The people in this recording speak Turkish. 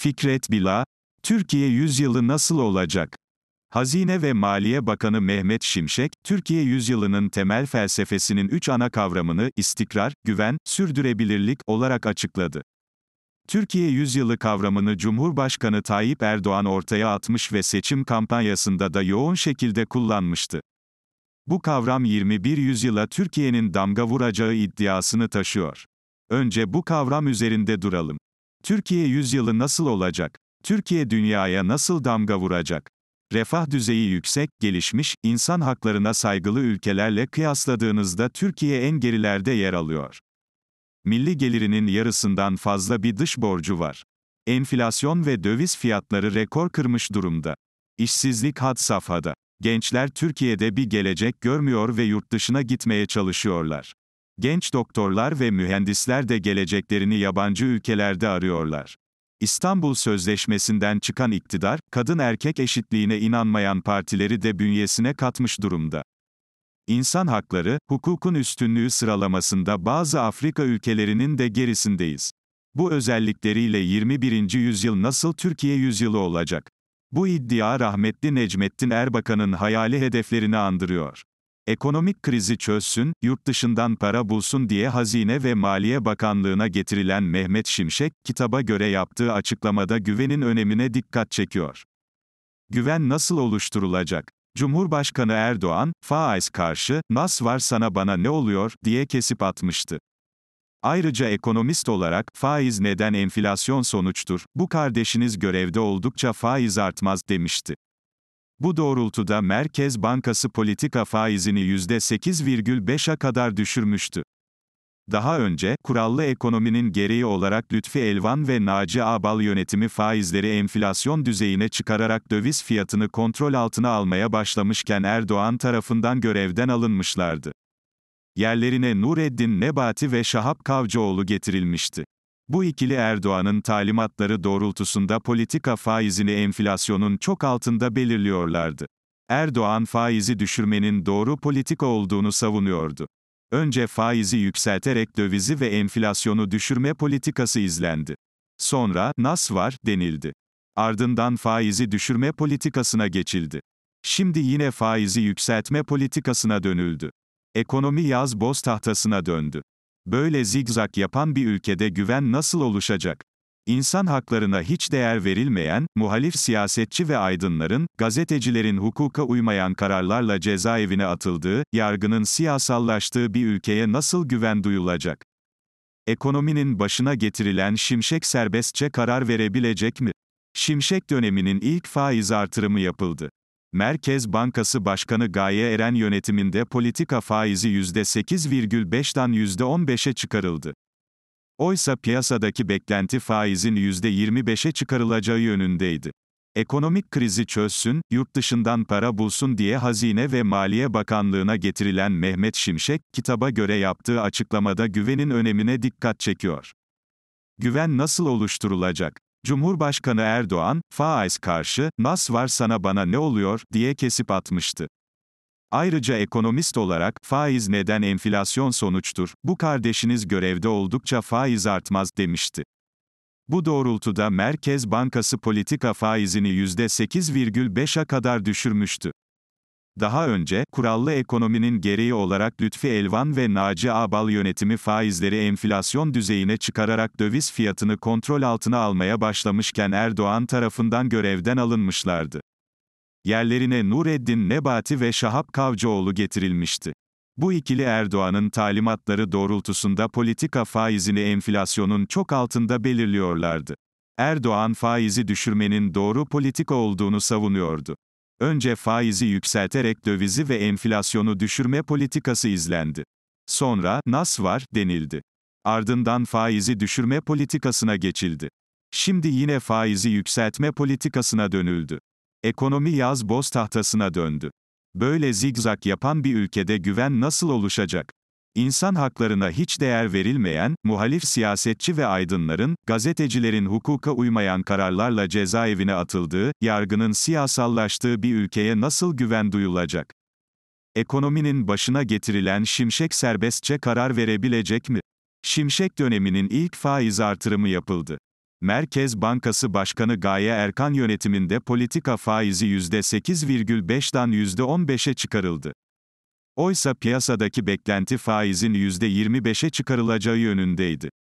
Fikret Bila, Türkiye yüzyılı nasıl olacak? Hazine ve Maliye Bakanı Mehmet Şimşek, Türkiye yüzyılının temel felsefesinin üç ana kavramını, istikrar, güven, sürdürülebilirlik olarak açıkladı. Türkiye yüzyılı kavramını Cumhurbaşkanı Tayyip Erdoğan ortaya atmış ve seçim kampanyasında da yoğun şekilde kullanmıştı. Bu kavram 21 yüzyıla Türkiye'nin damga vuracağı iddiasını taşıyor. Önce bu kavram üzerinde duralım. Türkiye yüzyılı nasıl olacak? Türkiye dünyaya nasıl damga vuracak? Refah düzeyi yüksek, gelişmiş, insan haklarına saygılı ülkelerle kıyasladığınızda Türkiye en gerilerde yer alıyor. Milli gelirinin yarısından fazla bir dış borcu var. Enflasyon ve döviz fiyatları rekor kırmış durumda. İşsizlik had safhada. Gençler Türkiye'de bir gelecek görmüyor ve yurt dışına gitmeye çalışıyorlar. Genç doktorlar ve mühendisler de geleceklerini yabancı ülkelerde arıyorlar. İstanbul Sözleşmesi'nden çıkan iktidar, kadın erkek eşitliğine inanmayan partileri de bünyesine katmış durumda. İnsan hakları, hukukun üstünlüğü sıralamasında bazı Afrika ülkelerinin de gerisindeyiz. Bu özellikleriyle 21. yüzyıl nasıl Türkiye yüzyılı olacak? Bu iddia rahmetli Necmettin Erbakan'ın hayali hedeflerini andırıyor. Ekonomik krizi çözsün, yurt dışından para bulsun diye Hazine ve Maliye Bakanlığı'na getirilen Mehmet Şimşek, kitaba göre yaptığı açıklamada güvenin önemine dikkat çekiyor. Güven nasıl oluşturulacak? Cumhurbaşkanı Erdoğan, faiz karşı, nas var sana bana ne oluyor, diye kesip atmıştı. Ayrıca ekonomist olarak, faiz neden enflasyon sonuçtur, bu kardeşiniz görevde oldukça faiz artmaz, demişti. Bu doğrultuda Merkez Bankası politika faizini %8,5'a kadar düşürmüştü. Daha önce, kurallı ekonominin gereği olarak Lütfi Elvan ve Naci Abal yönetimi faizleri enflasyon düzeyine çıkararak döviz fiyatını kontrol altına almaya başlamışken Erdoğan tarafından görevden alınmışlardı. Yerlerine Nureddin Nebati ve Şahap Kavcıoğlu getirilmişti. Bu ikili Erdoğan'ın talimatları doğrultusunda politika faizini enflasyonun çok altında belirliyorlardı. Erdoğan faizi düşürmenin doğru politika olduğunu savunuyordu. Önce faizi yükselterek dövizi ve enflasyonu düşürme politikası izlendi. Sonra, nas var, denildi. Ardından faizi düşürme politikasına geçildi. Şimdi yine faizi yükseltme politikasına dönüldü. Ekonomi yaz boz tahtasına döndü. Böyle zigzag yapan bir ülkede güven nasıl oluşacak? İnsan haklarına hiç değer verilmeyen, muhalif siyasetçi ve aydınların, gazetecilerin hukuka uymayan kararlarla cezaevine atıldığı, yargının siyasallaştığı bir ülkeye nasıl güven duyulacak? Ekonominin başına getirilen şimşek serbestçe karar verebilecek mi? Şimşek döneminin ilk faiz artırımı yapıldı. Merkez Bankası Başkanı Gaye Eren yönetiminde politika faizi %8,5'dan %15'e çıkarıldı. Oysa piyasadaki beklenti faizin %25'e çıkarılacağı yönündeydi. Ekonomik krizi çözsün, yurt dışından para bulsun diye Hazine ve Maliye Bakanlığı'na getirilen Mehmet Şimşek, kitaba göre yaptığı açıklamada güvenin önemine dikkat çekiyor. Güven nasıl oluşturulacak? Cumhurbaşkanı Erdoğan, faiz karşı, nas var sana bana ne oluyor, diye kesip atmıştı. Ayrıca ekonomist olarak, faiz neden enflasyon sonuçtur, bu kardeşiniz görevde oldukça faiz artmaz, demişti. Bu doğrultuda Merkez Bankası politika faizini %8,5'a kadar düşürmüştü. Daha önce, kurallı ekonominin gereği olarak Lütfi Elvan ve Naci Abal yönetimi faizleri enflasyon düzeyine çıkararak döviz fiyatını kontrol altına almaya başlamışken Erdoğan tarafından görevden alınmışlardı. Yerlerine Nureddin Nebati ve Şahap Kavcıoğlu getirilmişti. Bu ikili Erdoğan'ın talimatları doğrultusunda politika faizini enflasyonun çok altında belirliyorlardı. Erdoğan faizi düşürmenin doğru politika olduğunu savunuyordu. Önce faizi yükselterek dövizi ve enflasyonu düşürme politikası izlendi. Sonra, nas var, denildi. Ardından faizi düşürme politikasına geçildi. Şimdi yine faizi yükseltme politikasına dönüldü. Ekonomi yaz boz tahtasına döndü. Böyle zigzag yapan bir ülkede güven nasıl oluşacak? İnsan haklarına hiç değer verilmeyen, muhalif siyasetçi ve aydınların, gazetecilerin hukuka uymayan kararlarla cezaevine atıldığı, yargının siyasallaştığı bir ülkeye nasıl güven duyulacak? Ekonominin başına getirilen şimşek serbestçe karar verebilecek mi? Şimşek döneminin ilk faiz artırımı yapıldı. Merkez Bankası Başkanı Gaye Erkan yönetiminde politika faizi %8,5'dan %15'e çıkarıldı. Oysa piyasadaki beklenti faizin %25'e çıkarılacağı yönündeydi.